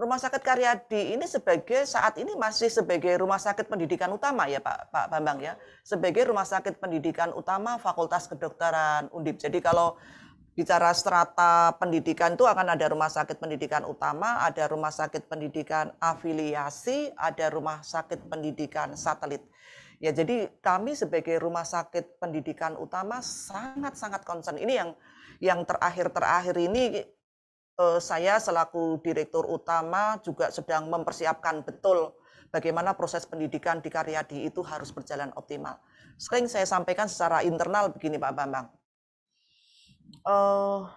Rumah Sakit Karyadi ini sebagai saat ini masih sebagai rumah sakit pendidikan utama ya Pak Pak Bambang ya, sebagai rumah sakit pendidikan utama Fakultas Kedokteran Undip. Jadi kalau bicara strata pendidikan itu akan ada rumah sakit pendidikan utama, ada rumah sakit pendidikan afiliasi, ada rumah sakit pendidikan satelit. Ya jadi kami sebagai rumah sakit pendidikan utama sangat-sangat concern. Ini yang yang terakhir-terakhir ini Eh, saya selaku direktur utama juga sedang mempersiapkan betul bagaimana proses pendidikan di Karyadi itu harus berjalan optimal. Sering saya sampaikan secara internal begini Pak Bambang, Uh,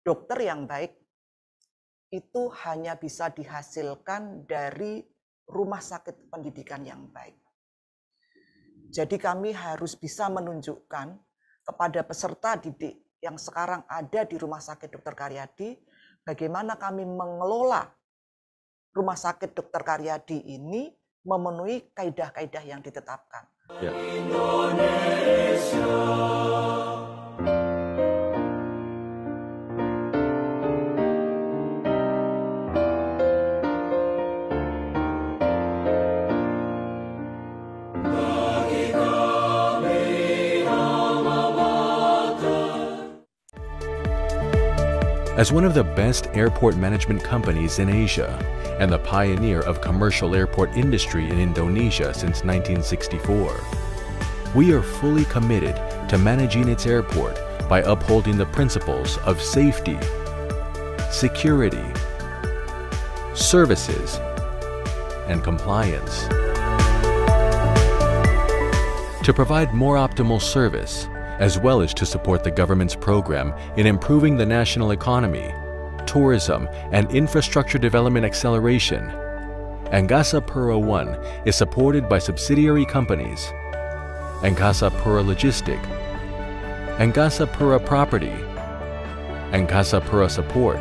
dokter yang baik itu hanya bisa dihasilkan dari rumah sakit pendidikan yang baik. Jadi kami harus bisa menunjukkan kepada peserta didik yang sekarang ada di Rumah Sakit Dokter Karyadi bagaimana kami mengelola rumah sakit Dr. Karyadi ini memenuhi kaedah-kaedah yang ditetapkan. Ya. as one of the best airport management companies in Asia and the pioneer of commercial airport industry in Indonesia since 1964. We are fully committed to managing its airport by upholding the principles of safety, security, services, and compliance. To provide more optimal service, as well as to support the government's program in improving the national economy, tourism, and infrastructure development acceleration. Angasa Pura 1 is supported by subsidiary companies Angasa Pura Logistic, Angasa Pura Property, Angasa Pura Support,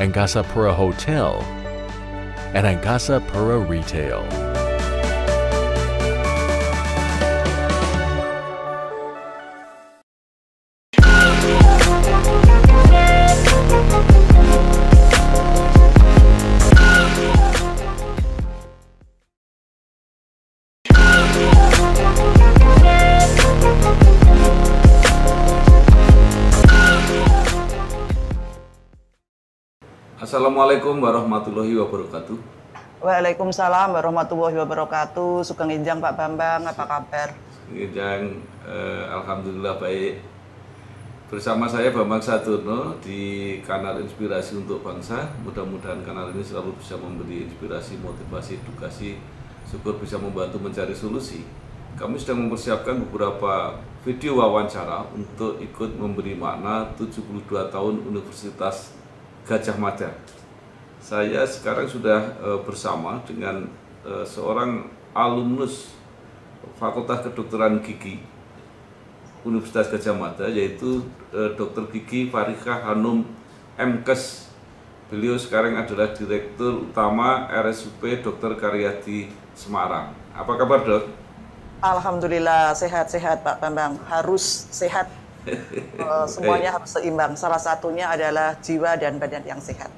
Angasa Pura Hotel, and Angasa Pura Retail. Assalamualaikum warahmatullahi wabarakatuh. Waalaikumsalam warahmatullahi wabarakatuh. Sugeng Injang Pak Bambang, apa kabar? Injang, eh, alhamdulillah baik. Bersama saya Bambang Saturno di kanal Inspirasi untuk Bangsa. Mudah-mudahan kanal ini selalu bisa memberi inspirasi, motivasi, edukasi. Syukur bisa membantu mencari solusi. Kami sedang mempersiapkan beberapa video wawancara untuk ikut memberi makna 72 tahun Universitas Gajah Mada saya sekarang sudah uh, bersama dengan uh, seorang alumnus Fakultas Kedokteran Gigi Universitas Gajah Mada yaitu uh, eh, Dr. Gigi Farika Hanum Mkes. Beliau sekarang adalah Direktur Utama RSUP Dr. Karyadi Semarang. Apa kabar, Dok? Alhamdulillah sehat-sehat Pak Bambang. Harus sehat. semuanya harus seimbang. Salah satunya adalah jiwa dan badan yang sehat.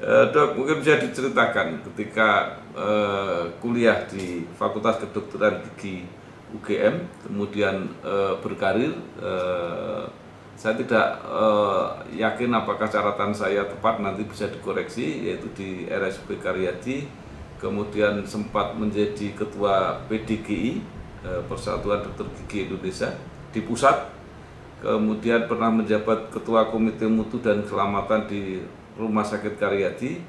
Eh, dok, mungkin bisa diceritakan ketika uh, kuliah di Fakultas Kedokteran Gigi UGM, kemudian uh, berkarir. uh, saya tidak uh, yakin apakah catatan saya tepat nanti bisa dikoreksi, yaitu di RSP Karyadi, kemudian sempat menjadi ketua PDGI uh, Persatuan Dokter Gigi Indonesia di pusat, kemudian pernah menjabat ketua Komite Mutu dan Keselamatan di Rumah Sakit Karyadi,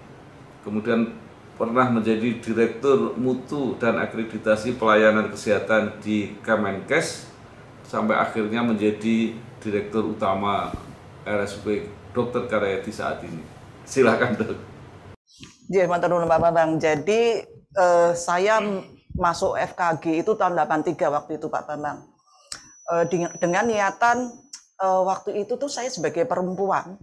kemudian pernah menjadi Direktur Mutu dan Akreditasi Pelayanan Kesehatan di Kemenkes, sampai akhirnya menjadi Direktur Utama RSUP Dr. Karyadi saat ini. Silakan dok. Ya, mantan Pak Bang. Jadi eh, saya masuk FKG itu tahun 83 waktu itu Pak Bambang. Eh, dengan niatan eh, waktu itu tuh saya sebagai perempuan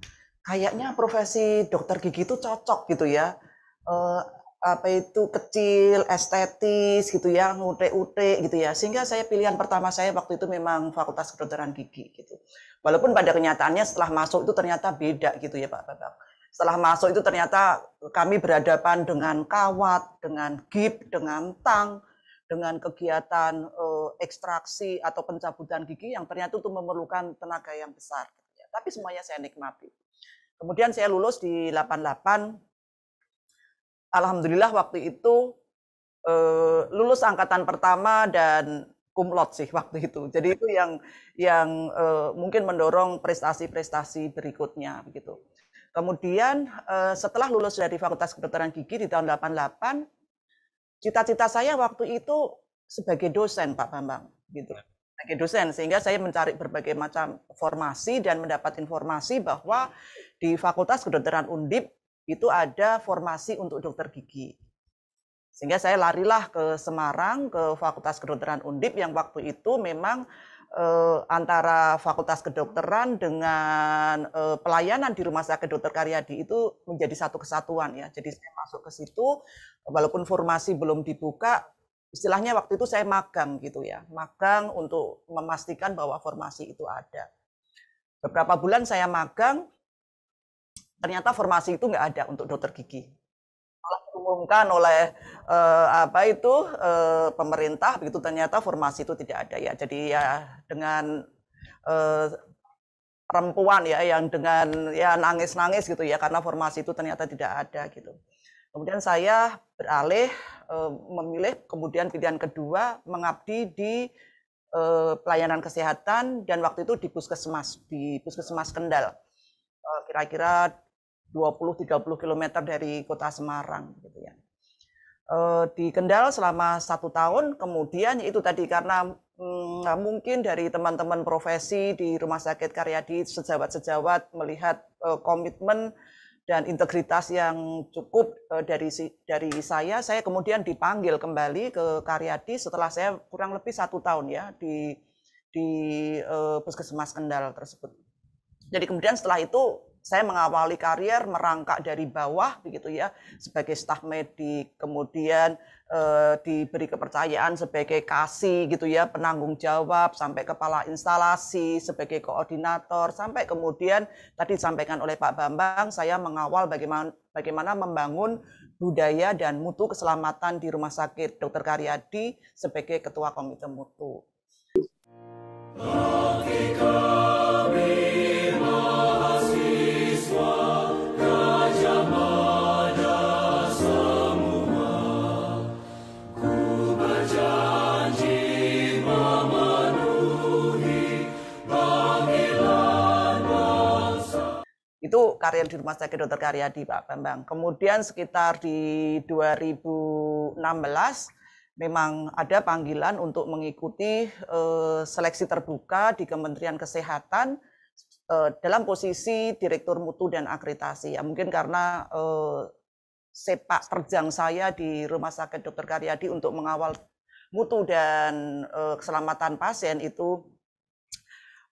kayaknya profesi dokter gigi itu cocok gitu ya. uh, apa itu kecil, estetis gitu ya, ngute-ute gitu ya. Sehingga saya pilihan pertama saya waktu itu memang Fakultas Kedokteran Gigi gitu. Walaupun pada kenyataannya setelah masuk itu ternyata beda gitu ya Pak bapak Setelah masuk itu ternyata kami berhadapan dengan kawat, dengan gip, dengan tang, dengan kegiatan uh, ekstraksi atau pencabutan gigi yang ternyata itu memerlukan tenaga yang besar. Gitu ya. Tapi semuanya saya nikmati. Kemudian saya lulus di 88. Alhamdulillah waktu itu eh, lulus angkatan pertama dan kumlot sih waktu itu. Jadi itu yang yang eh, mungkin mendorong prestasi-prestasi berikutnya begitu. Kemudian eh, setelah lulus dari Fakultas Kedokteran Gigi di tahun 88, cita-cita saya waktu itu sebagai dosen Pak Bambang gitu sebagai dosen sehingga saya mencari berbagai macam formasi dan mendapat informasi bahwa di Fakultas Kedokteran Undip itu ada formasi untuk dokter gigi. Sehingga saya larilah ke Semarang ke Fakultas Kedokteran Undip yang waktu itu memang eh, antara Fakultas Kedokteran dengan eh, pelayanan di Rumah Sakit Dokter Karyadi itu menjadi satu kesatuan ya. Jadi saya masuk ke situ walaupun formasi belum dibuka istilahnya waktu itu saya magang gitu ya, magang untuk memastikan bahwa formasi itu ada. Beberapa bulan saya magang, ternyata formasi itu nggak ada untuk dokter gigi. Malah diumumkan oleh eh, apa itu eh, pemerintah begitu ternyata formasi itu tidak ada ya. Jadi ya dengan eh, perempuan ya yang dengan ya nangis-nangis gitu ya karena formasi itu ternyata tidak ada gitu. Kemudian saya beralih eh, memilih kemudian pilihan kedua mengabdi di eh, pelayanan kesehatan dan waktu itu di puskesmas di puskesmas Kendal eh, kira-kira 20-30 km dari kota Semarang gitu ya di Kendal selama satu tahun kemudian itu tadi karena hmm, mungkin dari teman-teman profesi di Rumah Sakit Karyadi sejawat-sejawat melihat komitmen dan integritas yang cukup eh, dari dari saya, saya kemudian dipanggil kembali ke Karyadi setelah saya kurang lebih satu tahun ya di di uh, puskesmas Kendal tersebut. Jadi kemudian setelah itu saya mengawali karier merangkak dari bawah begitu ya sebagai staf medik, kemudian Eh, diberi kepercayaan sebagai kasih gitu ya, penanggung jawab sampai kepala instalasi sebagai koordinator sampai kemudian tadi disampaikan oleh Pak Bambang saya mengawal bagaimana bagaimana membangun budaya dan mutu keselamatan di Rumah Sakit Dr. Karyadi sebagai ketua komite mutu. Oh, Itu karya di Rumah Sakit Dr. Karyadi, Pak Bambang. Kemudian sekitar di 2016 memang ada panggilan untuk mengikuti eh, seleksi terbuka di Kementerian Kesehatan eh, dalam posisi Direktur Mutu dan Akreditasi. Ya, mungkin karena eh, sepak terjang saya di Rumah Sakit Dr. Karyadi untuk mengawal mutu dan keselamatan pasien itu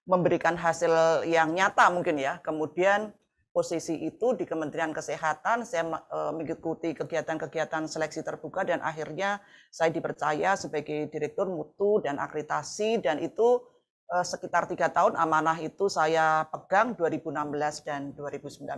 memberikan hasil yang nyata mungkin ya. Kemudian posisi itu di Kementerian Kesehatan. Saya e, mengikuti kegiatan-kegiatan seleksi terbuka dan akhirnya saya dipercaya sebagai Direktur Mutu dan Akreditasi dan itu e, sekitar tiga tahun amanah itu saya pegang 2016 dan 2019.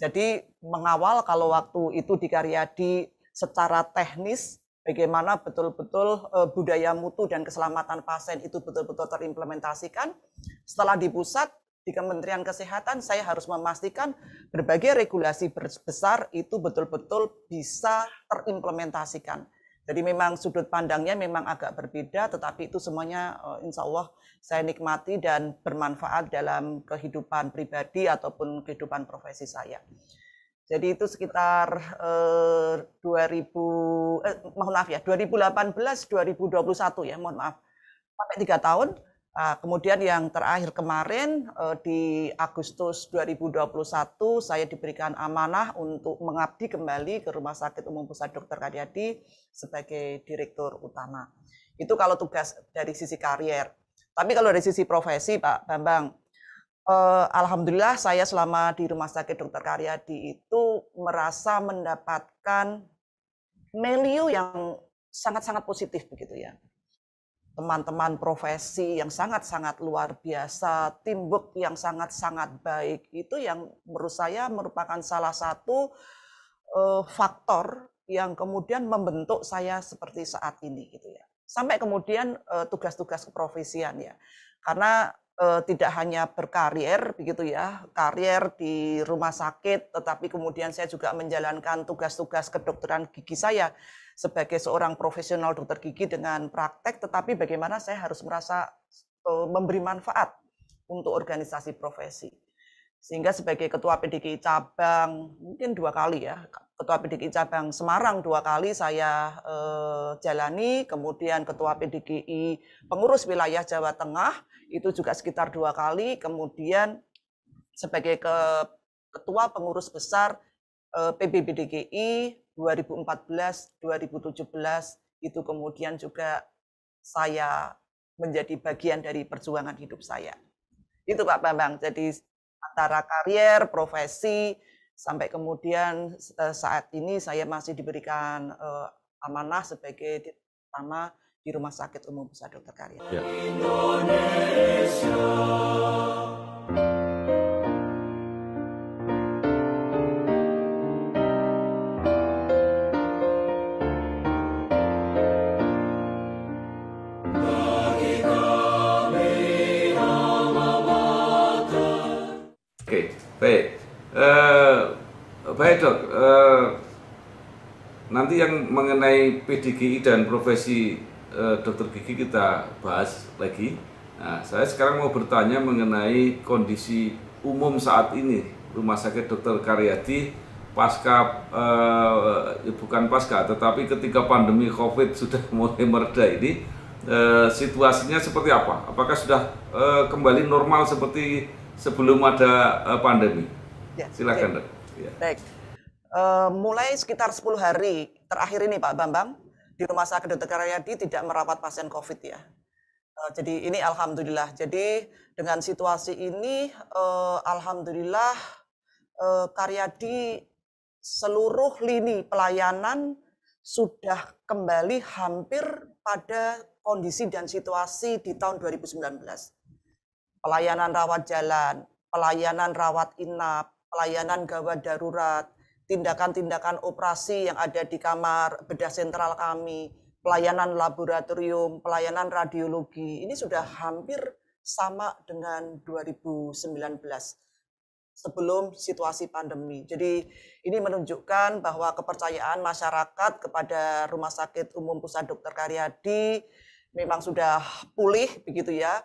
Jadi mengawal kalau waktu itu di Karyadi secara teknis bagaimana betul-betul e, budaya mutu dan keselamatan pasien itu betul-betul terimplementasikan. Setelah di pusat, di Kementerian Kesehatan saya harus memastikan berbagai regulasi besar itu betul-betul bisa terimplementasikan. Jadi memang sudut pandangnya memang agak berbeda, tetapi itu semuanya eh, insya Allah saya nikmati dan bermanfaat dalam kehidupan pribadi ataupun kehidupan profesi saya. Jadi itu sekitar eh, 2000, eh, mohon maaf ya, 2018-2021 ya, mohon maaf, sampai tiga tahun Nah, kemudian yang terakhir kemarin eh, di Agustus 2021 saya diberikan amanah untuk mengabdi kembali ke Rumah Sakit Umum Pusat Dr. Karyadi sebagai direktur utama. Itu kalau tugas dari sisi karier. Tapi kalau dari sisi profesi Pak Bambang, eh, alhamdulillah saya selama di Rumah Sakit Dr. Karyadi itu merasa mendapatkan milieu yang sangat-sangat positif begitu ya teman-teman profesi yang sangat-sangat luar biasa, teamwork yang sangat-sangat baik. Itu yang menurut saya merupakan salah satu eh, faktor yang kemudian membentuk saya seperti saat ini gitu ya. Sampai kemudian eh, tugas-tugas keprofesian ya. Karena eh, tidak hanya berkarier begitu ya, karier di rumah sakit, tetapi kemudian saya juga menjalankan tugas-tugas kedokteran gigi saya sebagai seorang profesional dokter gigi dengan praktek, tetapi bagaimana saya harus merasa e, memberi manfaat untuk organisasi profesi. Sehingga sebagai ketua PDGI cabang, mungkin dua kali ya, ketua PDGI cabang Semarang dua kali saya eh, jalani, kemudian ketua PDGI pengurus wilayah Jawa Tengah itu juga sekitar dua kali, kemudian sebagai ke, ketua pengurus besar eh, PBBDGI 2014, 2017 itu kemudian juga saya menjadi bagian dari perjuangan hidup saya. Itu Pak Bambang. Jadi antara karier, profesi, sampai kemudian eh, saat ini saya masih diberikan eh, amanah sebagai pertama di Rumah Sakit Umum Pusat Dokter Karya. nanti yang mengenai PDGI dan profesi e, dokter gigi kita bahas lagi. Nah, saya sekarang mau bertanya mengenai kondisi umum saat ini Rumah Sakit Dokter Karyadi pasca e, bukan pasca tetapi ketika pandemi Covid sudah mulai mereda ini e, situasinya seperti apa? Apakah sudah e, kembali normal seperti sebelum ada e, pandemi? Ya, Silakan, okay. Dok. Ya. Baik. Eh, mulai sekitar 10 hari terakhir ini Pak Bambang di Rumah Sakit Dr. Karyadi tidak merawat pasien COVID ya. Eh, jadi ini alhamdulillah. Jadi dengan situasi ini eh, alhamdulillah Karyadi seluruh lini pelayanan sudah kembali hampir pada kondisi dan situasi di tahun 2019. Pelayanan rawat jalan, pelayanan rawat inap, pelayanan gawat darurat, tindakan-tindakan operasi yang ada di kamar bedah sentral kami, pelayanan laboratorium, pelayanan radiologi, ini sudah hampir sama dengan 2019 sebelum situasi pandemi. Jadi ini menunjukkan bahwa kepercayaan masyarakat kepada Rumah Sakit Umum Pusat Dr. Karyadi memang sudah pulih begitu ya.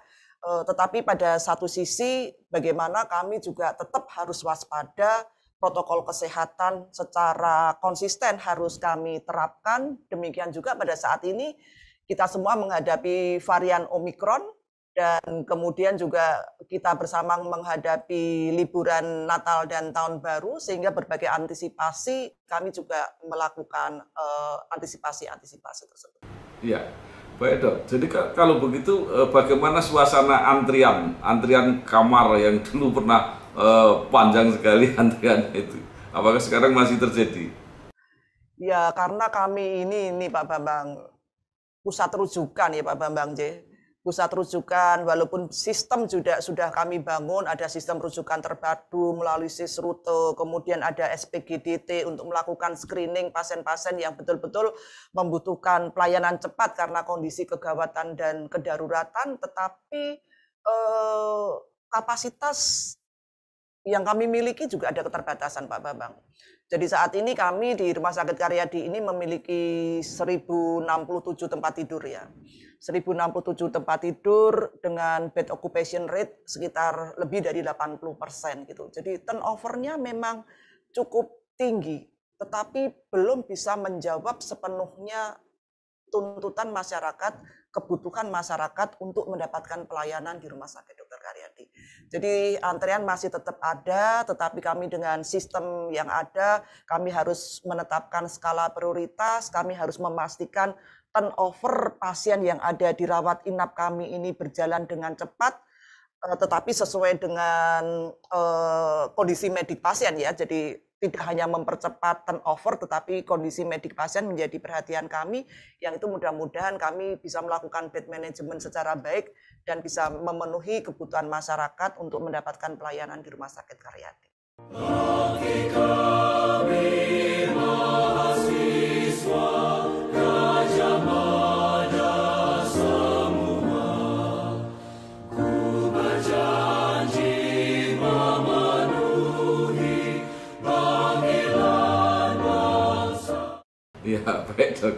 Eh, tetapi pada satu sisi bagaimana kami juga tetap harus waspada protokol kesehatan secara konsisten harus kami terapkan. Demikian juga pada saat ini kita semua menghadapi varian Omikron dan kemudian juga kita bersama menghadapi liburan Natal dan Tahun Baru sehingga berbagai antisipasi kami juga melakukan eh, antisipasi-antisipasi eh, tersebut. Iya. Baik dok, jadi kalau begitu eh, bagaimana suasana antrian, antrian kamar yang dulu pernah uh, panjang sekali antrian itu. Apakah sekarang masih terjadi? Ya, karena kami ini, ini Pak Bambang, pusat rujukan ya Pak Bambang J. Pusat rujukan, walaupun sistem sudah sudah kami bangun, ada sistem rujukan terpadu melalui sisrute, kemudian ada SPGDT untuk melakukan screening pasien-pasien yang betul-betul membutuhkan pelayanan cepat karena kondisi kegawatan dan kedaruratan, tetapi eh, kapasitas yang kami miliki juga ada keterbatasan Pak Bambang. Jadi saat ini kami di Rumah Sakit Karyadi ini memiliki 1067 tempat tidur ya. 1067 tempat tidur dengan bed occupation rate sekitar lebih dari 80% gitu. Jadi turnovernya memang cukup tinggi, tetapi belum bisa menjawab sepenuhnya tuntutan masyarakat, kebutuhan masyarakat untuk mendapatkan pelayanan di rumah sakit Dr. Karyadi. Jadi antrean masih tetap ada, tetapi kami dengan sistem yang ada, kami harus menetapkan skala prioritas, kami harus memastikan turnover pasien yang ada di rawat inap kami ini berjalan dengan cepat, eh, tetapi sesuai dengan uh, kondisi medik pasien ya. Jadi tidak hanya mempercepat turnover, tetapi kondisi medik pasien menjadi perhatian kami, yang itu mudah-mudahan kami bisa melakukan bed management secara baik dan bisa memenuhi kebutuhan masyarakat untuk mendapatkan pelayanan di Rumah Sakit karyatif. baik dok.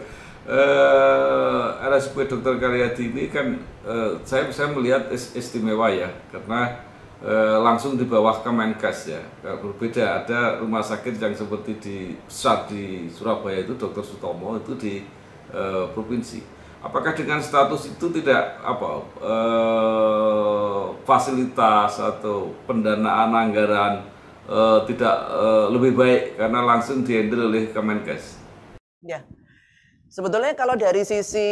Uh, RSP Dr. Karyadi ini kan uh, saya saya melihat istimewa ya karena uh, langsung di bawah Kemenkes ya. Berbeda ada rumah sakit yang seperti di saat di Surabaya itu Dr. Sutomo itu di uh, provinsi. Apakah dengan status itu tidak apa uh, fasilitas atau pendanaan anggaran uh, tidak uh, lebih baik karena langsung dihandle oleh Kemenkes? Ya. Yeah. Sebetulnya kalau dari sisi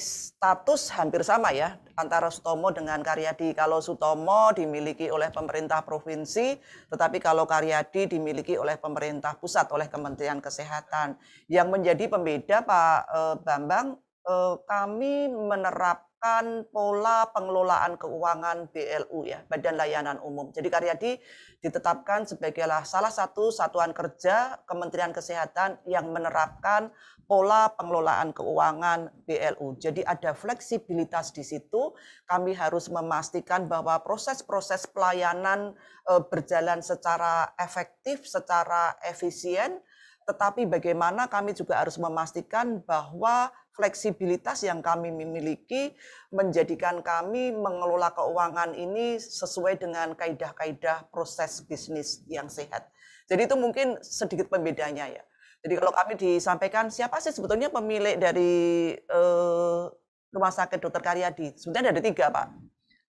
status hampir sama ya antara Sutomo dengan Karyadi. Kalau Sutomo dimiliki oleh pemerintah provinsi, tetapi kalau Karyadi dimiliki oleh pemerintah pusat oleh Kementerian Kesehatan. Yang menjadi pembeda Pak eh, Bambang, eh, kami menerapkan pola pengelolaan keuangan BLU ya, Badan Layanan Umum. Jadi Karyadi ditetapkan sebagai salah satu satuan kerja Kementerian Kesehatan yang menerapkan pola pengelolaan keuangan BLU. Jadi ada fleksibilitas di situ. Kami harus memastikan bahwa proses-proses pelayanan eh, berjalan secara efektif, secara efisien, tetapi bagaimana kami juga harus memastikan bahwa fleksibilitas yang kami miliki menjadikan kami mengelola keuangan ini sesuai dengan kaedah-kaedah proses bisnis yang sehat. Jadi itu mungkin sedikit pembedanya ya. Jadi kalau kami disampaikan siapa sih sebetulnya pemilik dari uh, Rumah Sakit Dokter Karyadi? Sebenarnya ada tiga, Pak.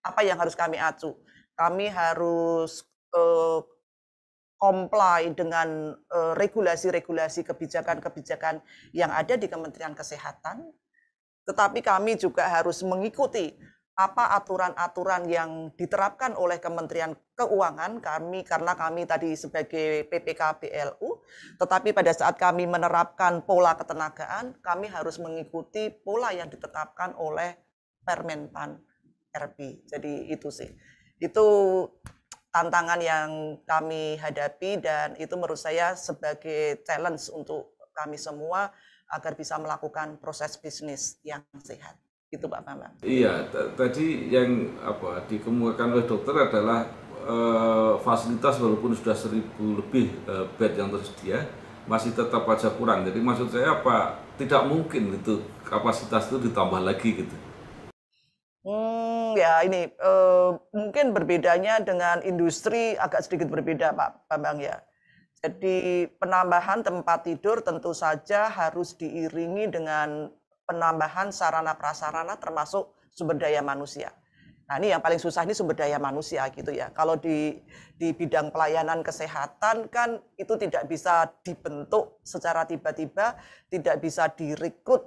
Apa yang harus kami acu? Kami harus uh, comply dengan regulasi eh, regulasi-regulasi kebijakan-kebijakan yang ada di Kementerian Kesehatan, tetapi kami juga harus mengikuti apa aturan-aturan yang diterapkan oleh Kementerian Keuangan kami karena kami tadi sebagai PPK BLU tetapi pada saat kami menerapkan pola ketenagaan kami harus mengikuti pola yang ditetapkan oleh Permenpan RB. Jadi itu sih. Itu tantangan yang kami hadapi dan itu menurut saya sebagai challenge untuk kami semua agar bisa melakukan proses bisnis yang sehat gitu Pak Bambang. Iya, tadi yang apa dikemukakan oleh dokter adalah e, fasilitas walaupun sudah seribu lebih e, bed yang tersedia masih tetap aja kurang. Jadi maksud saya apa tidak mungkin itu kapasitas itu ditambah lagi gitu. Hmm, ya ini e, mungkin berbedanya dengan industri agak sedikit berbeda Pak Bambang ya. Jadi penambahan tempat tidur tentu saja harus diiringi dengan penambahan sarana prasarana termasuk sumber daya manusia. Nah, ini yang paling susah ini sumber daya manusia gitu ya. Kalau di di bidang pelayanan kesehatan kan itu tidak bisa dibentuk secara tiba-tiba, tidak bisa direkrut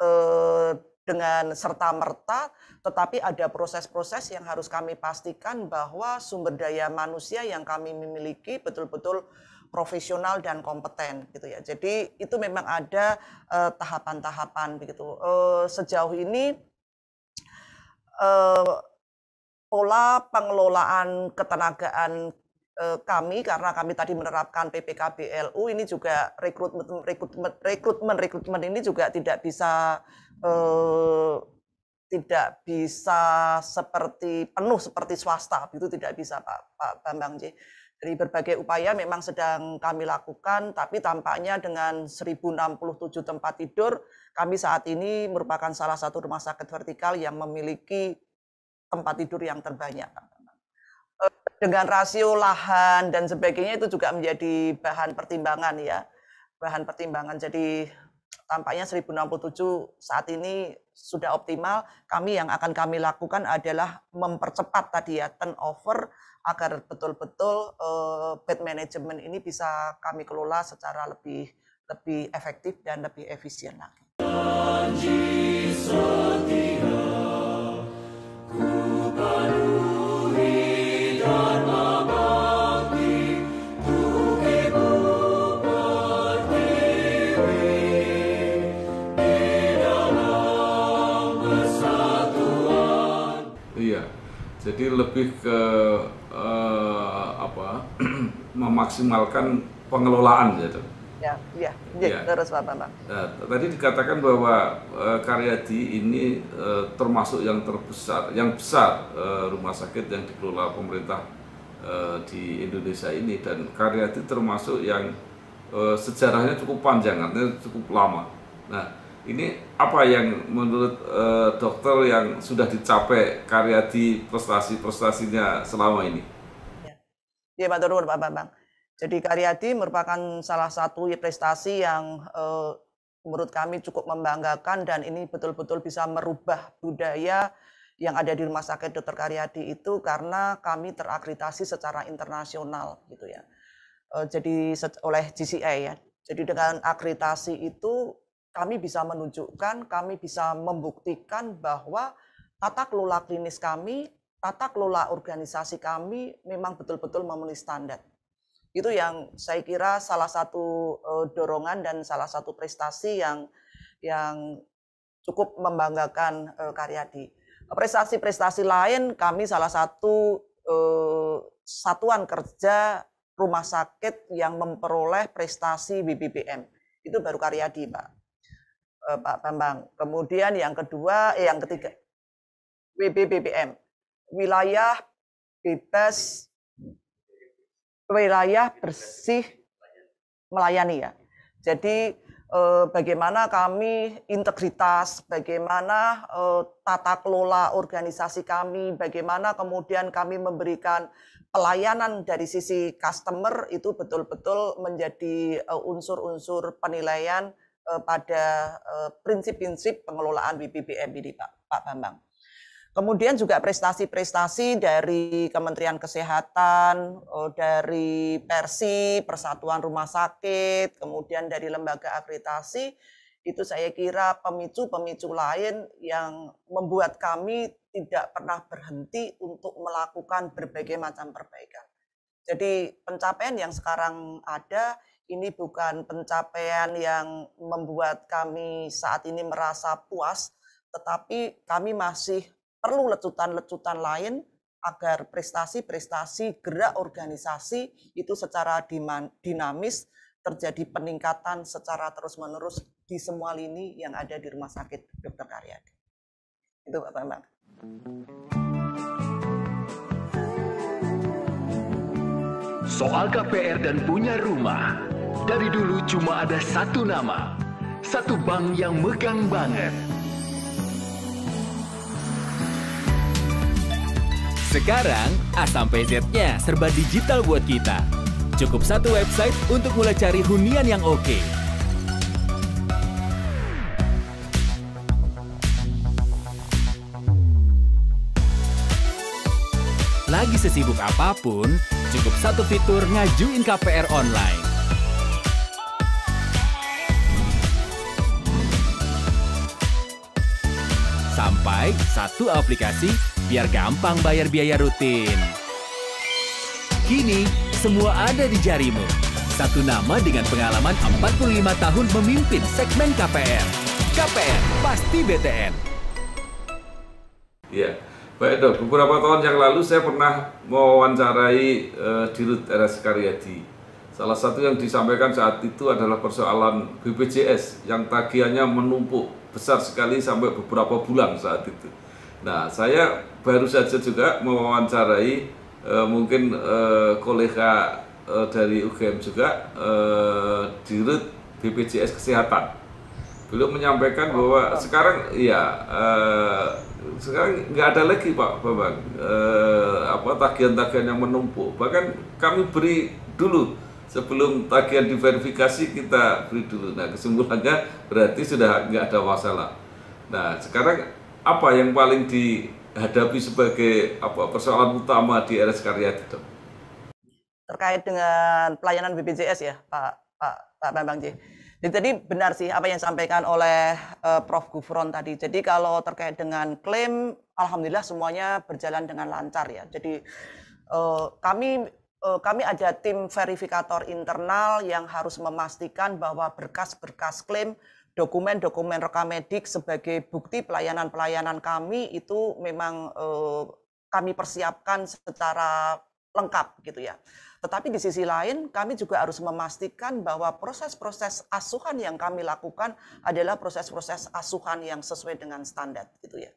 eh, dengan serta merta, tetapi ada proses-proses yang harus kami pastikan bahwa sumber daya manusia yang kami miliki betul-betul profesional dan kompeten gitu ya. Jadi itu memang ada tahapan eh, tahapan-tahapan begitu. Uh, sejauh ini uh, pola pengelolaan ketenagaan kami karena kami tadi menerapkan PPKBLU ini juga rekrutmen rekrutmen rekrutmen rekrutmen ini juga tidak bisa eh, tidak bisa seperti penuh seperti swasta itu tidak bisa Pak Pak Bambang J dari berbagai upaya memang sedang kami lakukan, tapi tampaknya dengan 1067 tempat tidur, kami saat ini merupakan salah satu rumah sakit vertikal yang memiliki tempat tidur yang terbanyak. Eh, dengan rasio lahan dan sebagainya itu juga menjadi bahan pertimbangan ya, bahan pertimbangan. Jadi tampaknya 1067 saat ini sudah optimal. Kami yang akan kami lakukan adalah mempercepat tadi ya turnover agar betul-betul uh, management ini bisa kami kelola secara lebih lebih efektif dan lebih efisien lagi. Iya, jadi lebih ke memaksimalkan pengelolaan gitu. Ya, ya, ya, terus Pak Bambang. Eh, ya, tadi dikatakan bahwa e, eh, Karyadi ini uh, termasuk yang terbesar, yang besar uh, rumah sakit yang dikelola pemerintah uh, di Indonesia ini dan Karyadi termasuk yang uh, sejarahnya cukup panjang, artinya cukup lama. Nah, ini apa yang menurut uh, dokter yang sudah dicapai Karyadi prestasi-prestasinya selama ini? Iya, Pak Turun, Pak Bambang. Jadi Karyadi merupakan salah satu prestasi yang eh, menurut kami cukup membanggakan dan ini betul-betul bisa merubah budaya yang ada di Rumah Sakit Dr. Karyadi itu karena kami terakreditasi secara internasional gitu ya. Eh, jadi oleh GCA ya. Jadi dengan akreditasi itu kami bisa menunjukkan, kami bisa membuktikan bahwa tata kelola klinis kami tata kelola organisasi kami memang betul-betul memenuhi standar. Itu yang saya kira salah satu eh, dorongan dan salah satu prestasi yang yang cukup membanggakan eh, Karyadi. Prestasi-prestasi lain kami salah satu eh, satuan kerja rumah sakit yang memperoleh prestasi BBBM. Itu baru Karyadi, Pak. Pak Bambang. Kemudian yang kedua, eh, yang ketiga, WBBBM wilayah bebas, wilayah bersih melayani ya. Jadi eh, bagaimana kami integritas, bagaimana eh, tata kelola organisasi kami, bagaimana kemudian kami memberikan pelayanan dari sisi customer itu betul-betul menjadi eh, unsur-unsur penilaian pada prinsip-prinsip pengelolaan BPBM ini Pak, Pak Bambang. Kemudian juga prestasi-prestasi dari Kementerian Kesehatan, eh, dari Persi, Persatuan Rumah Sakit, kemudian dari lembaga akreditasi, itu saya kira pemicu-pemicu lain yang membuat kami tidak pernah berhenti untuk melakukan berbagai macam perbaikan. Jadi pencapaian yang sekarang ada ini bukan pencapaian yang membuat kami saat ini merasa puas, tetapi kami masih perlu lecutan-lecutan lain agar prestasi-prestasi gerak organisasi itu secara dinamis terjadi peningkatan secara terus-menerus di semua lini yang ada di rumah sakit Dr. Karyadi. Itu Pak Bambang. Soal KPR dan punya rumah, dari dulu cuma ada satu nama, satu bank yang megang banget. Sekarang, A sampai Z-nya serba digital buat kita. Cukup satu website untuk mulai cari hunian yang oke. Lagi sesibuk apapun, cukup satu fitur ngajuin KPR online. Sampai satu aplikasi biar gampang bayar biaya rutin. Kini, semua ada di jarimu. Satu nama dengan pengalaman 45 tahun memimpin segmen KPR. KPR, pasti BTN. Iya, baik Edo. Beberapa tahun yang lalu saya pernah mewawancarai uh, Dirut RS Karyadi. Salah satu yang disampaikan saat itu adalah persoalan BPJS yang tagihannya menumpuk besar sekali sampai beberapa bulan saat itu. Nah, saya baru saja juga mewawancarai uh, mungkin uh, kolega uh, dari UGM juga uh, dirut BPJS Kesehatan. Beliau menyampaikan oh, bahwa sekarang ya uh, sekarang nggak ada lagi Pak Bambang uh, apa tagihan-tagihan yang menumpuk. Bahkan kami beri dulu sebelum tagihan diverifikasi kita beri dulu. Nah kesimpulannya berarti sudah nggak ada masalah. Nah sekarang apa yang paling di hadapi sebagai apa persoalan utama di RS Karya itu? Terkait dengan pelayanan BPJS ya Pak Pak Pak Bambang J. Jadi tadi benar sih apa yang disampaikan oleh uh, Prof. Gufron tadi. Jadi kalau terkait dengan klaim, alhamdulillah semuanya berjalan dengan lancar ya. Jadi uh, kami uh, kami ada tim verifikator internal yang harus memastikan bahwa berkas-berkas klaim dokumen-dokumen rekam medik sebagai bukti pelayanan-pelayanan kami itu memang eh, kami persiapkan secara lengkap gitu ya. Tetapi di sisi lain kami juga harus memastikan bahwa proses-proses asuhan yang kami lakukan adalah proses-proses asuhan yang sesuai dengan standar gitu ya.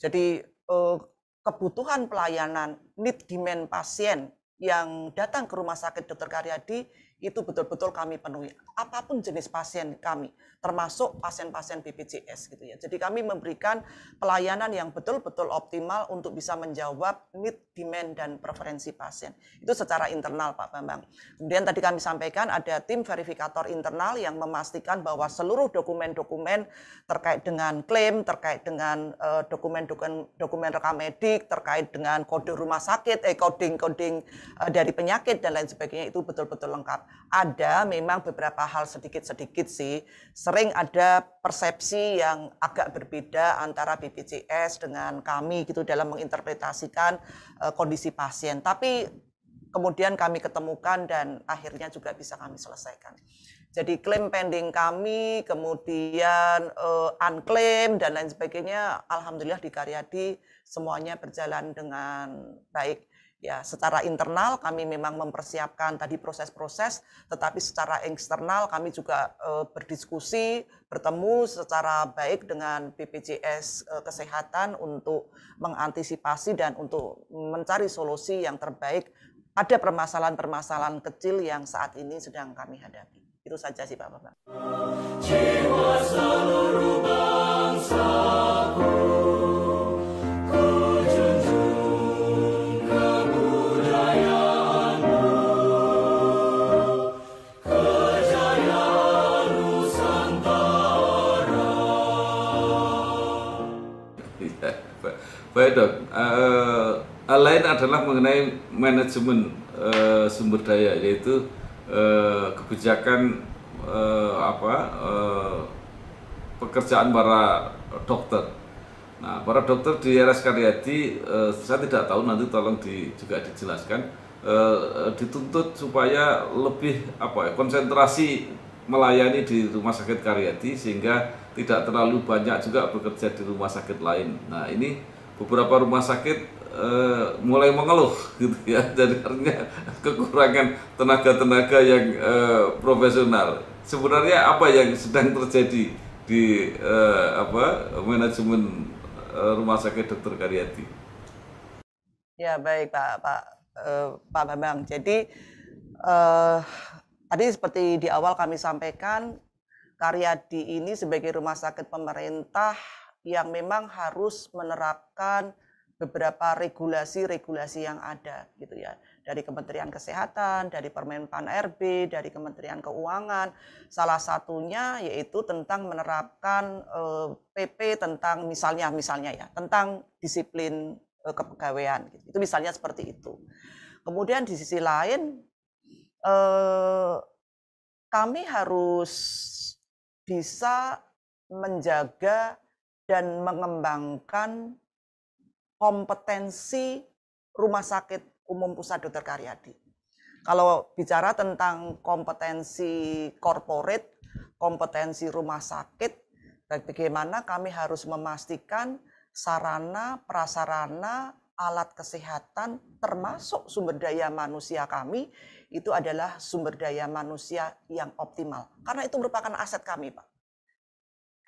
Jadi eh, kebutuhan pelayanan, need demand pasien yang datang ke rumah sakit Dr. Karyadi itu betul-betul kami penuhi apapun jenis pasien kami termasuk pasien-pasien BPJS gitu ya. Jadi kami memberikan pelayanan yang betul-betul optimal untuk bisa menjawab need, demand dan preferensi pasien. Itu secara internal Pak Bambang. Kemudian tadi kami sampaikan ada tim verifikator internal yang memastikan bahwa seluruh dokumen-dokumen terkait dengan klaim, terkait dengan eh, dokumen-dokumen uh, dokumen rekam medik, terkait dengan kode rumah sakit, eh coding-coding uh, dari penyakit dan lain sebagainya itu betul-betul lengkap ada memang beberapa hal sedikit-sedikit sih. Sering ada persepsi yang agak berbeda antara BPJS dengan kami gitu dalam menginterpretasikan uh, kondisi pasien. Tapi kemudian kami ketemukan dan akhirnya juga bisa kami selesaikan. Jadi klaim pending kami, kemudian uh, unclaim dan lain sebagainya, alhamdulillah di Karyadi semuanya berjalan dengan baik Ya, secara internal kami memang mempersiapkan tadi proses-proses, tetapi secara eksternal kami juga e, berdiskusi, bertemu secara baik dengan BPJS e, eh, Kesehatan untuk mengantisipasi dan untuk mencari solusi yang terbaik pada permasalahan-permasalahan kecil yang saat ini sedang kami hadapi. Itu saja sih Pak Bapak. dok. Uh, eh, eh, lain adalah mengenai manajemen uh, sumber daya, yaitu uh, kebijakan uh, apa uh, pekerjaan para dokter. Nah, para dokter di RS Karyadi, uh, saya tidak tahu nanti tolong di, juga dijelaskan uh, dituntut supaya lebih apa ya, konsentrasi melayani di rumah sakit Karyadi sehingga tidak terlalu banyak juga bekerja di rumah sakit lain. Nah, ini beberapa rumah sakit e, mulai mengeluh gitu ya jadi artinya kekurangan tenaga-tenaga yang e, profesional sebenarnya apa yang sedang terjadi di e, apa manajemen rumah sakit Dr. Karyati ya baik Pak Pak e, Pak Bambang jadi e, tadi seperti di awal kami sampaikan Karyadi ini sebagai rumah sakit pemerintah yang memang harus menerapkan beberapa regulasi-regulasi yang ada gitu ya dari Kementerian Kesehatan, dari Permenpan RB, dari Kementerian Keuangan. Salah satunya yaitu tentang menerapkan PP eh, tentang misalnya misalnya ya tentang disiplin eh, kepegawaian. Gitu. Itu misalnya seperti itu. Kemudian di sisi lain eh, kami harus bisa menjaga dan mengembangkan kompetensi rumah sakit umum pusat Dr Karyadi. Kalau bicara tentang kompetensi corporate, kompetensi rumah sakit, bagaimana kami harus memastikan sarana, prasarana, alat kesehatan termasuk sumber daya manusia kami itu adalah sumber daya manusia yang optimal. Karena itu merupakan aset kami, Pak.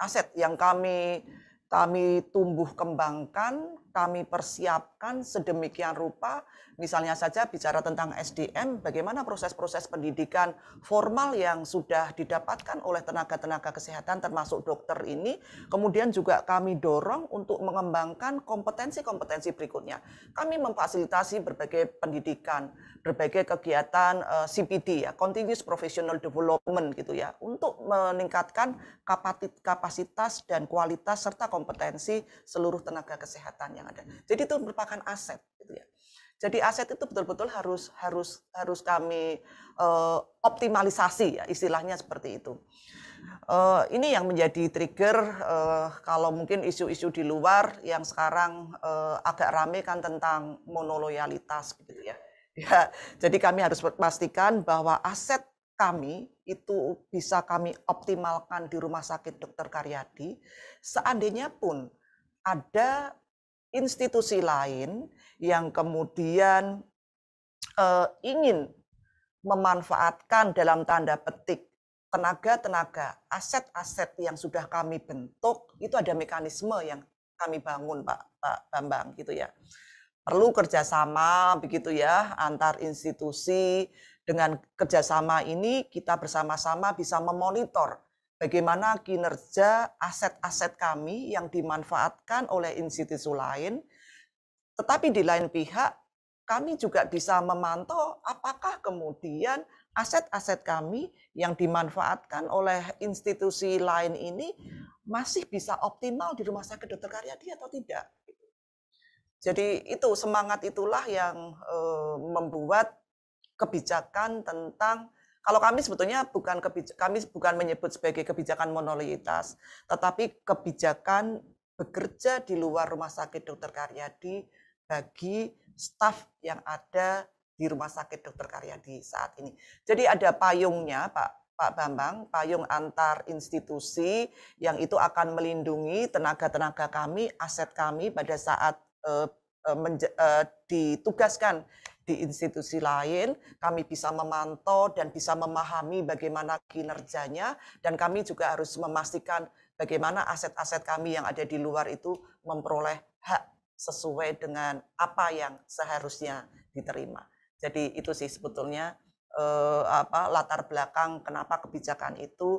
Aset yang kami kami tumbuh kembangkan, kami persiapkan sedemikian rupa, misalnya saja bicara tentang SDM, bagaimana proses-proses pendidikan formal yang sudah didapatkan oleh tenaga-tenaga kesehatan termasuk dokter ini, kemudian juga kami dorong untuk mengembangkan kompetensi-kompetensi berikutnya. Kami memfasilitasi berbagai pendidikan, berbagai kegiatan uh, eh, CPD ya, continuous professional development gitu ya, untuk meningkatkan kapasitas dan kualitas serta kompetensi seluruh tenaga kesehatan yang ada. Jadi itu merupakan aset gitu ya. Jadi aset itu betul-betul harus harus harus kami uh, optimalisasi ya istilahnya seperti itu. Uh, ini yang menjadi trigger uh, kalau mungkin isu-isu di luar yang sekarang uh, agak rame kan tentang monoloyalitas gitu ya Ya, jadi kami harus memastikan bahwa aset kami itu bisa kami optimalkan di Rumah Sakit Dr. Karyadi. Seandainya pun ada institusi lain yang kemudian uh, ingin memanfaatkan dalam tanda petik tenaga-tenaga, aset-aset yang sudah kami bentuk, itu ada mekanisme yang kami bangun, Pak, Pak Bambang, gitu ya perlu kerjasama begitu ya antar institusi dengan kerjasama ini kita bersama-sama bisa memonitor bagaimana kinerja aset-aset kami yang dimanfaatkan oleh institusi lain tetapi di lain pihak kami juga bisa memantau apakah kemudian aset-aset kami yang dimanfaatkan oleh institusi lain ini masih bisa optimal di rumah sakit dokter karyadi atau tidak jadi itu semangat itulah yang e, membuat kebijakan tentang kalau kami sebetulnya bukan kami bukan menyebut sebagai kebijakan monolitas, tetapi kebijakan bekerja di luar rumah sakit Dr. Karyadi bagi staf yang ada di rumah sakit Dr. Karyadi saat ini. Jadi ada payungnya, Pak Pak Bambang, payung antar institusi yang itu akan melindungi tenaga-tenaga kami, aset kami pada saat Eh, eh, eh, ditugaskan di institusi lain, kami bisa memantau dan bisa memahami bagaimana kinerjanya, dan kami juga harus memastikan bagaimana aset-aset kami yang ada di luar itu memperoleh hak sesuai dengan apa yang seharusnya diterima. Jadi itu sih sebetulnya eh, apa latar belakang kenapa kebijakan itu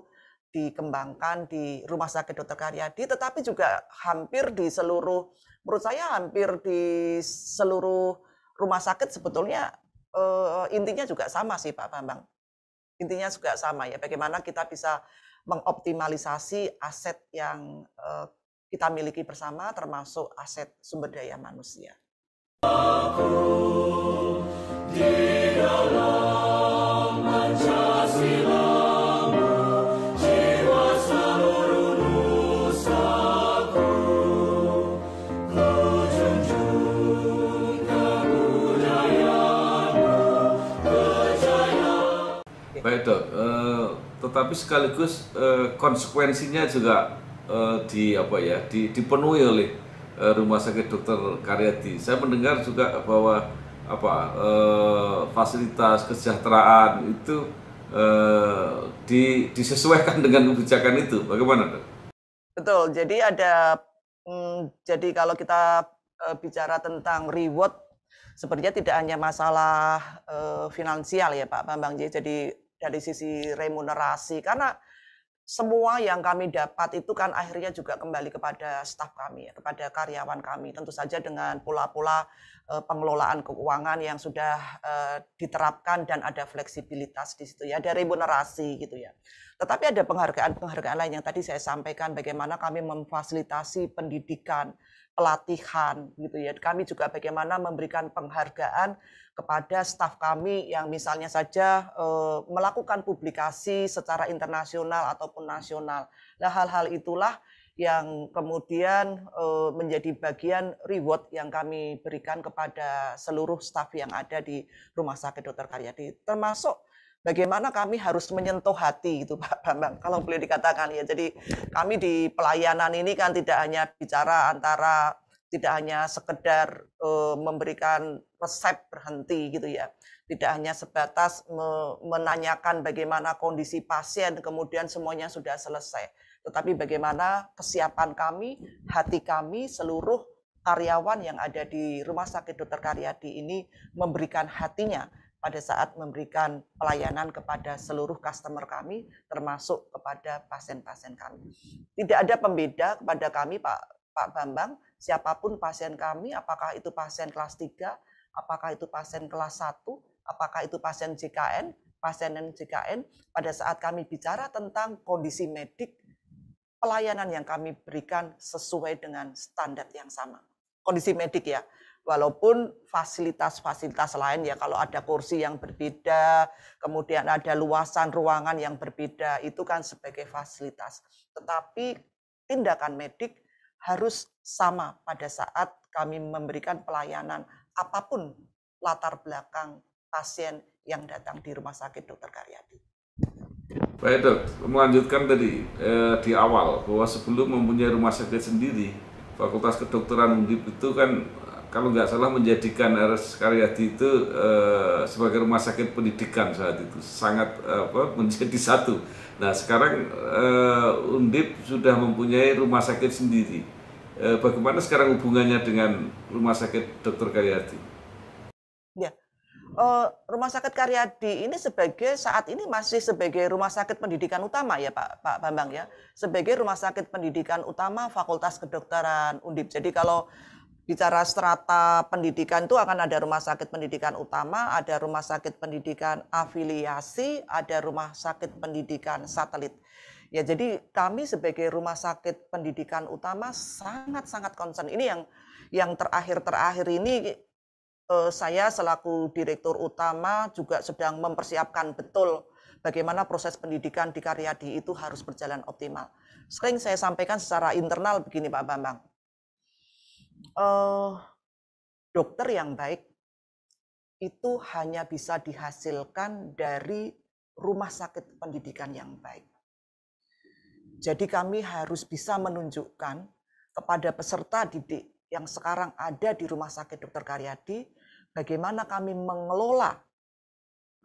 dikembangkan di Rumah Sakit Dr. Karyadi, tetapi juga hampir di seluruh menurut saya hampir di seluruh rumah sakit sebetulnya uh, intinya juga sama sih Pak Bambang. Intinya juga sama ya, bagaimana kita bisa mengoptimalisasi aset yang uh, kita miliki bersama termasuk aset sumber daya manusia. Aku di dalam Pancasila. tapi sekaligus eh, konsekuensinya juga eh, di apa ya di, dipenuhi oleh eh, rumah sakit dokter Karyadi saya mendengar juga bahwa apa eh, fasilitas kesejahteraan itu eh, di, disesuaikan dengan kebijakan itu bagaimana dok? Betul jadi ada hmm, jadi kalau kita eh, bicara tentang reward Sepertinya tidak hanya masalah uh, finansial ya Pak Bambang jadi dari sisi remunerasi karena semua yang kami dapat itu kan akhirnya juga kembali kepada staf kami, ya, kepada karyawan kami. Tentu saja dengan pola-pola eh, pengelolaan keuangan yang sudah eh, diterapkan dan ada fleksibilitas di situ ya, ada remunerasi gitu ya. Tetapi ada penghargaan-penghargaan lain yang tadi saya sampaikan bagaimana kami memfasilitasi pendidikan, pelatihan gitu ya. Kami juga bagaimana memberikan penghargaan kepada staf kami yang misalnya saja e, melakukan publikasi secara internasional ataupun nasional. Nah, hal-hal itulah yang kemudian e, menjadi bagian reward yang kami berikan kepada seluruh staf yang ada di Rumah Sakit Dr. Karyadi, termasuk bagaimana kami harus menyentuh hati itu Pak Bambang, kalau boleh dikatakan ya. Jadi kami di pelayanan ini kan tidak hanya bicara antara tidak hanya sekedar uh, memberikan resep berhenti gitu ya tidak hanya sebatas me menanyakan bagaimana kondisi pasien kemudian semuanya sudah selesai tetapi bagaimana kesiapan kami hati kami seluruh karyawan yang ada di rumah sakit dokter Karyadi ini memberikan hatinya pada saat memberikan pelayanan kepada seluruh customer kami, termasuk kepada pasien-pasien kami. Tidak ada pembeda kepada kami, Pak Pak Bambang, siapapun pasien kami, apakah itu pasien kelas 3, apakah itu pasien kelas 1, apakah itu pasien JKN, pasien JKN, pada saat kami bicara tentang kondisi medik, pelayanan yang kami berikan sesuai dengan standar yang sama. Kondisi medik ya, walaupun fasilitas-fasilitas lain ya kalau ada kursi yang berbeda, kemudian ada luasan ruangan yang berbeda, itu kan sebagai fasilitas. Tetapi tindakan medik harus sama pada saat kami memberikan pelayanan apapun latar belakang pasien yang datang di rumah sakit Dr. Karyadi. Baik dok, melanjutkan tadi eh, di awal bahwa sebelum mempunyai rumah sakit sendiri, Fakultas Kedokteran Undip itu kan kalau nggak salah menjadikan RS Karyadi itu eh, sebagai rumah sakit pendidikan saat itu sangat eh, apa menjadi satu Nah sekarang uh, Undip sudah mempunyai rumah sakit sendiri. Uh, bagaimana sekarang hubungannya dengan rumah sakit Dr. Karyadi? Ya, uh, rumah sakit Karyadi ini sebagai saat ini masih sebagai rumah sakit pendidikan utama ya Pak Pak Bambang ya, sebagai rumah sakit pendidikan utama Fakultas Kedokteran Undip. Jadi kalau bicara strata pendidikan itu akan ada rumah sakit pendidikan utama, ada rumah sakit pendidikan afiliasi, ada rumah sakit pendidikan satelit. Ya, jadi kami sebagai rumah sakit pendidikan utama sangat-sangat concern. Ini yang yang terakhir-terakhir ini eh, saya selaku direktur utama juga sedang mempersiapkan betul bagaimana proses pendidikan di Karyadi itu harus berjalan optimal. Sering saya sampaikan secara internal begini Pak Bambang uh, dokter yang baik itu hanya bisa dihasilkan dari rumah sakit pendidikan yang baik. Jadi kami harus bisa menunjukkan kepada peserta didik yang sekarang ada di Rumah Sakit Dr. Karyadi, bagaimana kami mengelola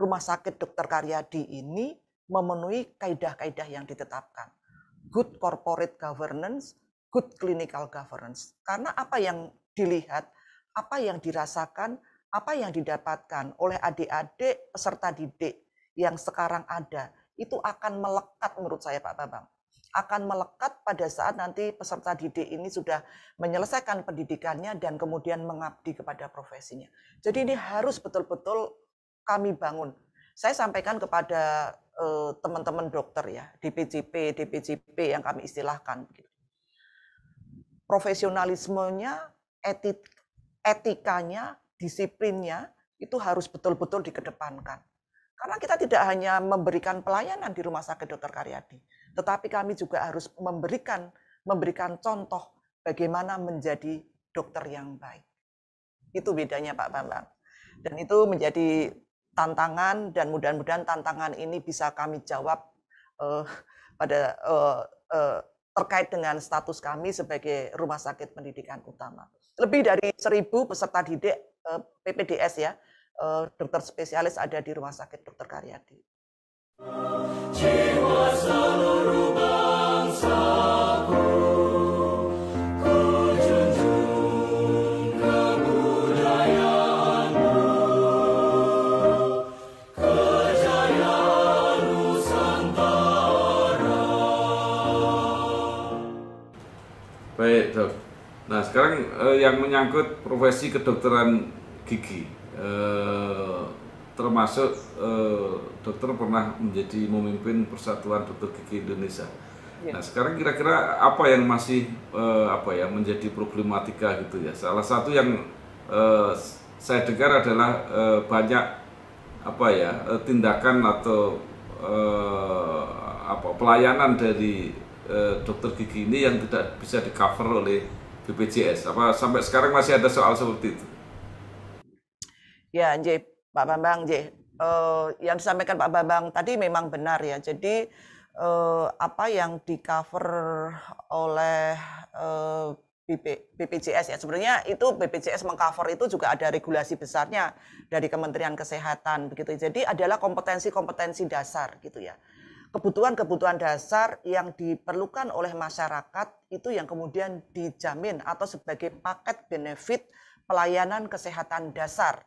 Rumah Sakit Dr. Karyadi ini memenuhi kaedah-kaedah yang ditetapkan. Good corporate governance good clinical governance. Karena apa yang dilihat, apa yang dirasakan, apa yang didapatkan oleh adik-adik peserta didik yang sekarang ada, itu akan melekat menurut saya Pak Babang Akan melekat pada saat nanti peserta didik ini sudah menyelesaikan pendidikannya dan kemudian mengabdi kepada profesinya. Jadi ini harus betul-betul kami bangun. Saya sampaikan kepada eh, teman-teman dokter ya, DPJP, DPJP yang kami istilahkan. Gitu profesionalismenya, etik, etikanya, disiplinnya itu harus betul-betul dikedepankan. Karena kita tidak hanya memberikan pelayanan di Rumah Sakit Dr. Karyadi, tetapi kami juga harus memberikan memberikan contoh bagaimana menjadi dokter yang baik. Itu bedanya Pak Bambang. Dan itu menjadi tantangan dan mudah-mudahan tantangan ini bisa kami jawab uh, pada uh, uh, terkait dengan status kami sebagai rumah sakit pendidikan utama. Lebih dari seribu peserta didik eh, PPDS ya, eh, dokter spesialis ada di Rumah Sakit Dokter Karyadi. Jiwa seluruh sekarang eh, yang menyangkut profesi kedokteran gigi eh, termasuk eh, dokter pernah menjadi memimpin Persatuan Dokter Gigi Indonesia. Ya. Nah sekarang kira-kira apa yang masih eh, apa ya menjadi problematika gitu ya? Salah satu yang eh, saya dengar adalah eh, banyak apa ya eh, tindakan atau eh, apa pelayanan dari eh, dokter gigi ini yang tidak bisa di cover oleh BPJS? Apa sampai sekarang masih ada soal seperti itu? Ya, J, Pak Bambang, J, uh, yang disampaikan Pak Bambang tadi memang benar ya. Jadi uh, apa yang di cover oleh uh, eh, BPJS ya. Sebenarnya itu BPJS mengcover itu juga ada regulasi besarnya dari Kementerian Kesehatan begitu. Jadi adalah kompetensi-kompetensi dasar gitu ya kebutuhan-kebutuhan dasar yang diperlukan oleh masyarakat itu yang kemudian dijamin atau sebagai paket benefit pelayanan kesehatan dasar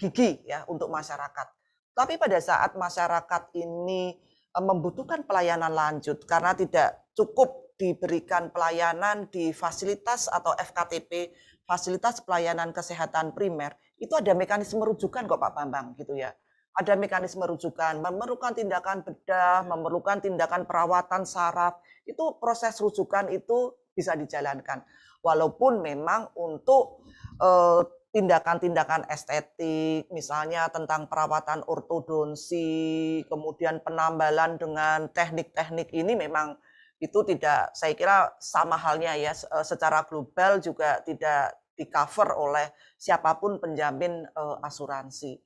gigi ya untuk masyarakat. Tapi pada saat masyarakat ini eh, membutuhkan pelayanan lanjut karena tidak cukup diberikan pelayanan di fasilitas atau FKTP, fasilitas pelayanan kesehatan primer, itu ada mekanisme rujukan kok Pak Bambang gitu ya ada mekanisme rujukan, memerlukan tindakan bedah, memerlukan tindakan perawatan saraf. Itu proses rujukan itu bisa dijalankan. Walaupun memang untuk tindakan eh, tindakan-tindakan estetik, misalnya tentang perawatan ortodonsi, kemudian penambalan dengan teknik-teknik ini memang itu tidak, saya kira sama halnya ya, eh, secara global juga tidak di cover oleh siapapun penjamin e, asuransi.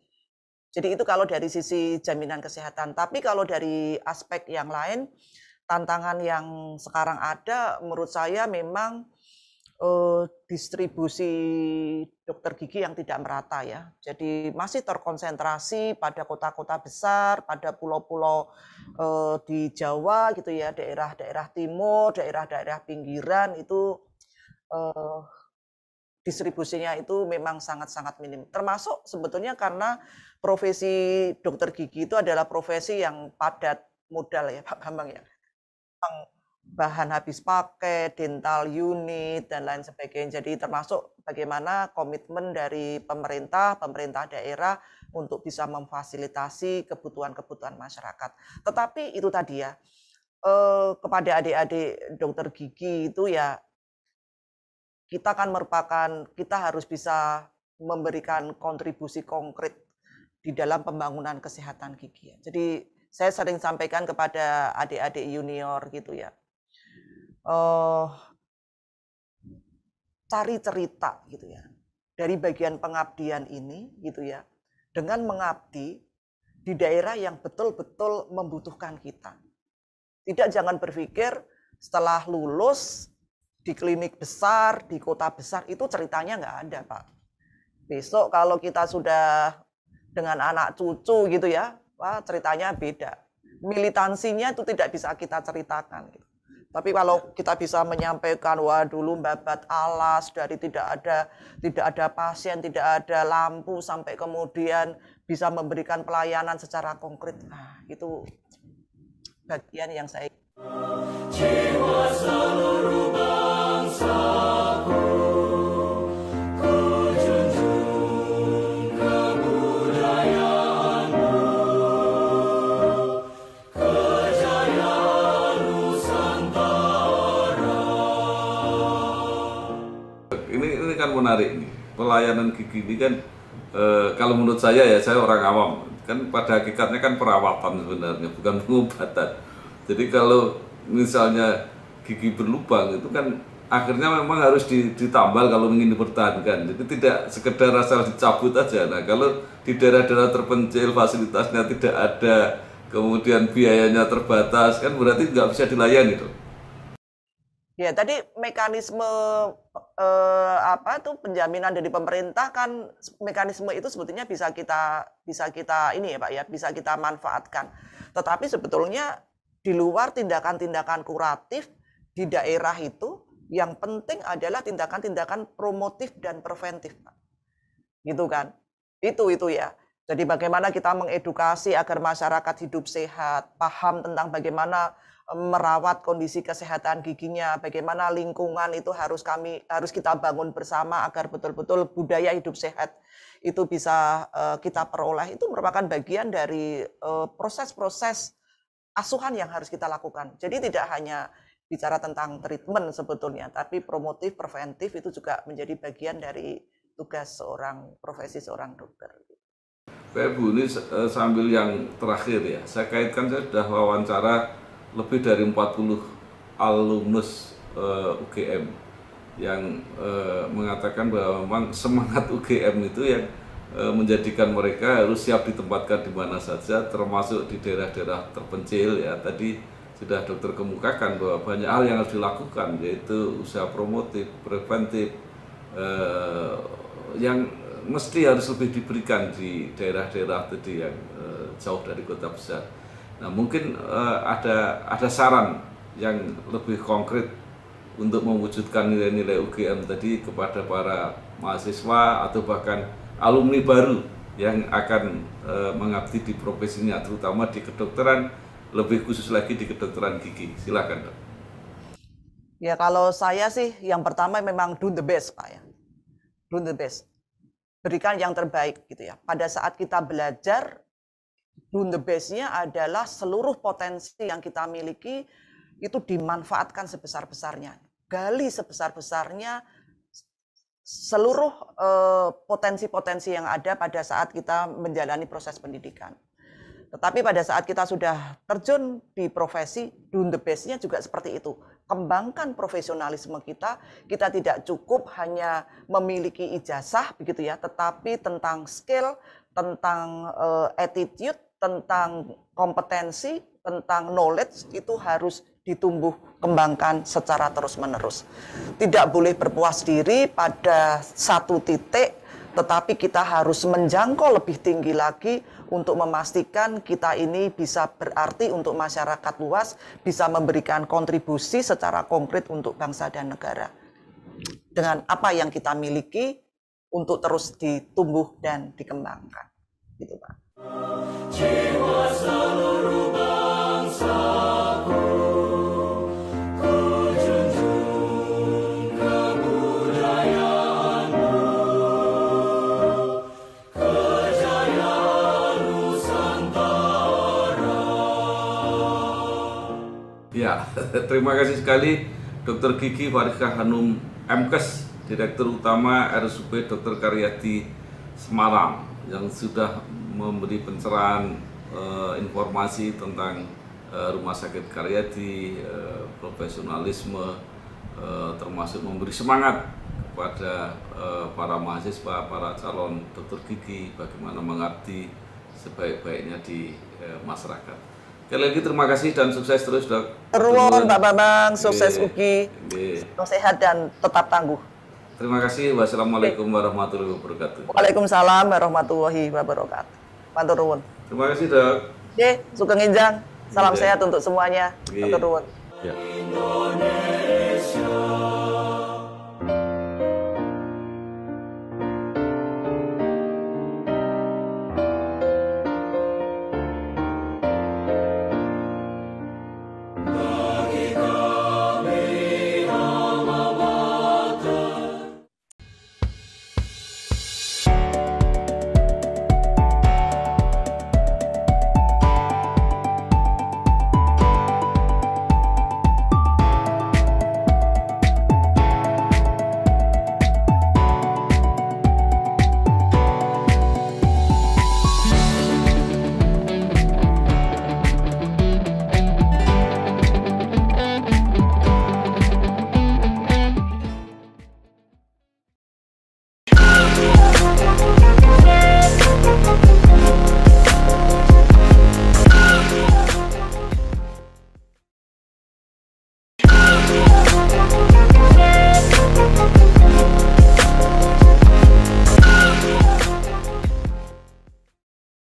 Jadi itu kalau dari sisi jaminan kesehatan. Tapi kalau dari aspek yang lain, tantangan yang sekarang ada menurut saya memang eh, distribusi dokter gigi yang tidak merata ya. Jadi masih terkonsentrasi pada kota-kota besar, pada pulau-pulau eh, di Jawa gitu ya, daerah-daerah timur, daerah-daerah pinggiran itu eh, distribusinya itu memang sangat-sangat minim. Termasuk sebetulnya karena profesi dokter gigi itu adalah profesi yang padat modal ya Pak Bambang ya. Bahan habis pakai, dental unit, dan lain sebagainya. Jadi termasuk bagaimana komitmen dari pemerintah, pemerintah daerah untuk bisa memfasilitasi kebutuhan-kebutuhan masyarakat. Tetapi itu tadi ya, eh, kepada adik-adik dokter gigi itu ya kita kan merupakan kita harus bisa memberikan kontribusi konkret di dalam pembangunan kesehatan gigi. Ya. Jadi saya sering sampaikan kepada adik-adik junior gitu ya, uh, cari cerita gitu ya dari bagian pengabdian ini gitu ya, dengan mengabdi di daerah yang betul-betul membutuhkan kita. Tidak jangan berpikir setelah lulus di klinik besar, di kota besar itu ceritanya nggak ada, Pak. Besok kalau kita sudah dengan anak cucu gitu ya, wah ceritanya beda. Militansinya itu tidak bisa kita ceritakan. Gitu. Tapi kalau ya. kita bisa menyampaikan, wah dulu babat alas dari tidak ada tidak ada pasien, tidak ada lampu sampai kemudian bisa memberikan pelayanan secara konkret. Nah, itu bagian yang saya layanan gigi ini kan e, kalau menurut saya ya saya orang awam kan pada hakikatnya kan perawatan sebenarnya bukan pengobatan. Jadi kalau misalnya gigi berlubang itu kan akhirnya memang harus ditambal kalau ingin dipertahankan. Jadi tidak sekedar asal dicabut aja. Nah kalau di daerah-daerah terpencil fasilitasnya tidak ada, kemudian biayanya terbatas kan berarti nggak bisa dilayani tuh. Ya, tadi mekanisme eh, apa tuh penjaminan dari pemerintah kan mekanisme itu sebetulnya bisa kita bisa kita ini ya Pak ya, bisa kita manfaatkan. Tetapi sebetulnya di luar tindakan-tindakan kuratif di daerah itu yang penting adalah tindakan-tindakan promotif dan preventif, Pak. Gitu kan? Itu itu ya. Jadi bagaimana kita mengedukasi agar masyarakat hidup sehat, paham tentang bagaimana merawat kondisi kesehatan giginya, bagaimana lingkungan itu harus kami harus kita bangun bersama agar betul-betul budaya hidup sehat itu bisa eh, kita peroleh itu merupakan bagian dari eh, proses-proses asuhan yang harus kita lakukan. Jadi tidak hanya bicara tentang treatment sebetulnya, tapi promotif, preventif itu juga menjadi bagian dari tugas seorang profesi seorang dokter. Pak Bu, ini eh, sambil yang terakhir ya, saya kaitkan saya sudah wawancara lebih dari 40 alumnus uh, eh, UGM yang uh, mengatakan bahwa memang semangat UGM itu yang uh, menjadikan mereka harus siap ditempatkan di mana saja termasuk di daerah-daerah terpencil ya tadi sudah dokter kemukakan bahwa banyak hal yang harus dilakukan yaitu usaha promotif, preventif uh, yang mesti harus lebih diberikan di daerah-daerah tadi yang uh, jauh dari kota besar. Nah mungkin uh, ada ada saran yang lebih konkret untuk mewujudkan nilai-nilai UGM tadi kepada para mahasiswa atau bahkan alumni baru yang akan e, mengabdi di profesinya terutama di kedokteran lebih khusus lagi di kedokteran gigi silakan dok ya kalau saya sih yang pertama memang do the best pak ya do the best berikan yang terbaik gitu ya pada saat kita belajar do the best-nya adalah seluruh potensi yang kita miliki itu dimanfaatkan sebesar-besarnya. Gali sebesar-besarnya seluruh eh, potensi-potensi yang ada pada saat kita menjalani proses pendidikan. Tetapi pada saat kita sudah terjun di profesi, do the best-nya juga seperti itu. Kembangkan profesionalisme kita, kita tidak cukup hanya memiliki ijazah begitu ya, tetapi tentang skill, tentang uh, attitude, tentang kompetensi, tentang knowledge itu harus ditumbuh kembangkan secara terus-menerus. Tidak boleh berpuas diri pada satu titik, tetapi kita harus menjangkau lebih tinggi lagi untuk memastikan kita ini bisa berarti untuk masyarakat luas, bisa memberikan kontribusi secara konkret untuk bangsa dan negara. Dengan apa yang kita miliki untuk terus ditumbuh dan dikembangkan. Gitu, Pak. Ya, terima kasih sekali Dr. Kiki Farika Hanum MKes, Direktur Utama RSUP Dr. Karyati Semarang yang sudah memberi pencerahan uh, informasi tentang uh, rumah sakit Karyadi, uh, profesionalisme, uh, termasuk memberi semangat kepada uh, para mahasiswa, para calon dokter gigi, bagaimana mengabdi sebaik-baiknya di uh, masyarakat. Sekali lagi terima kasih dan sukses terus dok. Terus Pak Bambang, sukses yeah. Uki, yeah. sehat dan tetap tangguh. Terima kasih. Wassalamualaikum warahmatullahi wabarakatuh. Waalaikumsalam warahmatullahi wabarakatuh. Matur nuwun. Terima kasih, Dok. Oke, suka nginjang. Salam sehat untuk semuanya. Matur nuwun. Ya.